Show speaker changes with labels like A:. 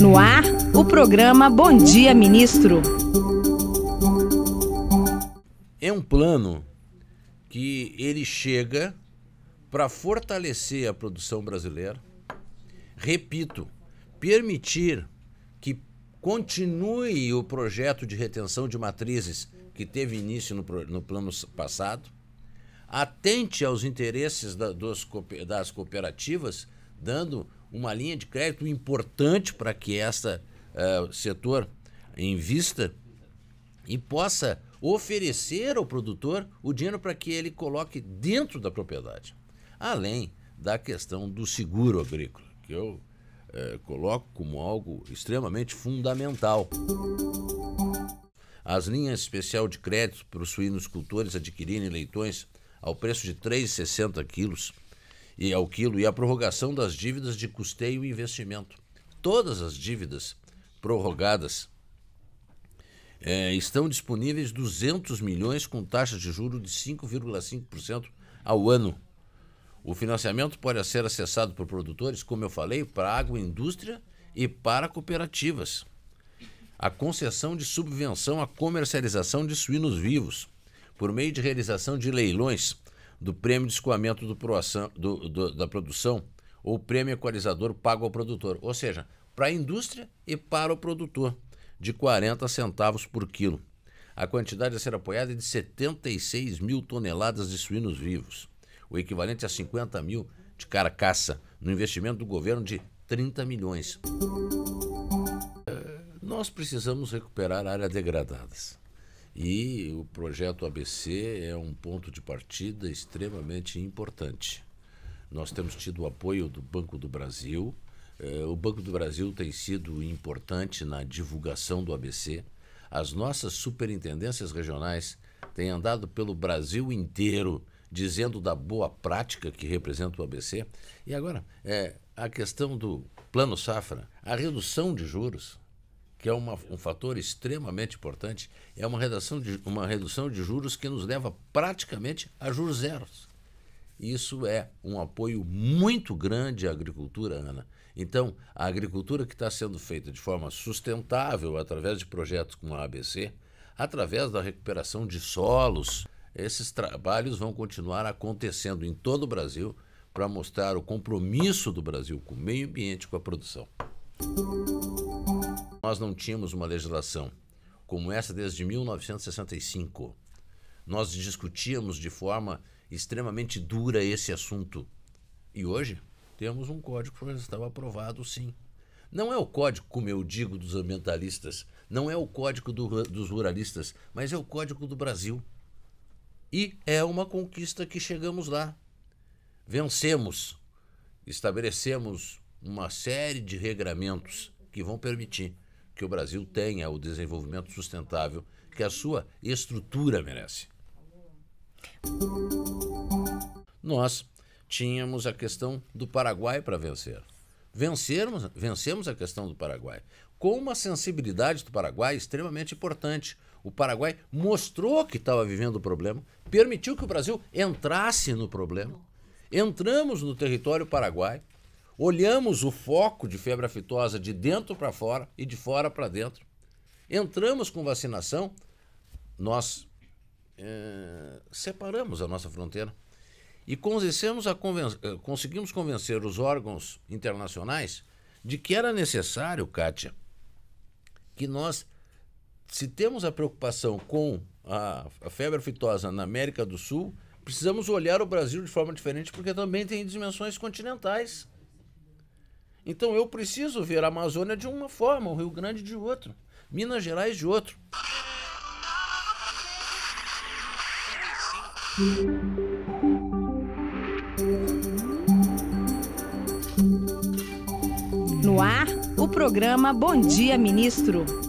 A: No ar, o programa Bom Dia Ministro. É um plano que ele chega para fortalecer a produção brasileira. Repito, permitir que continue o projeto de retenção de matrizes que teve início no, no plano passado atente aos interesses da, dos, das cooperativas, dando uma linha de crédito importante para que este uh, setor invista e possa oferecer ao produtor o dinheiro para que ele coloque dentro da propriedade. Além da questão do seguro agrícola, que eu eh, coloco como algo extremamente fundamental. As linhas especial de crédito para os cultores adquirirem leitões ao preço de 3,60 quilos e ao quilo e a prorrogação das dívidas de custeio e investimento. Todas as dívidas prorrogadas é, estão disponíveis 200 milhões com taxa de juro de 5,5% ao ano. O financiamento pode ser acessado por produtores, como eu falei, para agroindústria e para cooperativas. A concessão de subvenção à comercialização de suínos vivos por meio de realização de leilões do prêmio de escoamento do do, do, da produção ou prêmio equalizador pago ao produtor, ou seja, para a indústria e para o produtor, de 40 centavos por quilo. A quantidade a ser apoiada é de 76 mil toneladas de suínos vivos, o equivalente a 50 mil de carcaça, no investimento do governo de 30 milhões. Eh, nós precisamos recuperar áreas degradadas. E o projeto ABC é um ponto de partida extremamente importante. Nós temos tido o apoio do Banco do Brasil. Eh, o Banco do Brasil tem sido importante na divulgação do ABC. As nossas superintendências regionais têm andado pelo Brasil inteiro dizendo da boa prática que representa o ABC. E agora, é, a questão do Plano Safra, a redução de juros que é uma, um fator extremamente importante, é uma, redação de, uma redução de juros que nos leva praticamente a juros zeros. Isso é um apoio muito grande à agricultura, Ana. Então, a agricultura que está sendo feita de forma sustentável através de projetos como a ABC, através da recuperação de solos, esses trabalhos vão continuar acontecendo em todo o Brasil para mostrar o compromisso do Brasil com o meio ambiente, com a produção nós não tínhamos uma legislação como essa desde 1965. Nós discutíamos de forma extremamente dura esse assunto. E hoje temos um código que estava aprovado, sim. Não é o código, como eu digo, dos ambientalistas, não é o código do, dos ruralistas, mas é o código do Brasil. E é uma conquista que chegamos lá. Vencemos, estabelecemos uma série de regramentos que vão permitir que o Brasil tenha o desenvolvimento sustentável que a sua estrutura merece. Nós tínhamos a questão do Paraguai para vencer. Vencermos, vencemos a questão do Paraguai com uma sensibilidade do Paraguai extremamente importante. O Paraguai mostrou que estava vivendo o problema, permitiu que o Brasil entrasse no problema. Entramos no território paraguai, Olhamos o foco de febre aftosa de dentro para fora e de fora para dentro. Entramos com vacinação, nós é, separamos a nossa fronteira e conven eh, conseguimos convencer os órgãos internacionais de que era necessário, Kátia, que nós, se temos a preocupação com a, a febre aftosa na América do Sul, precisamos olhar o Brasil de forma diferente, porque também tem dimensões continentais. Então eu preciso ver a Amazônia de uma forma, o Rio Grande de outra, Minas Gerais de outro. No ar, o programa Bom Dia Ministro.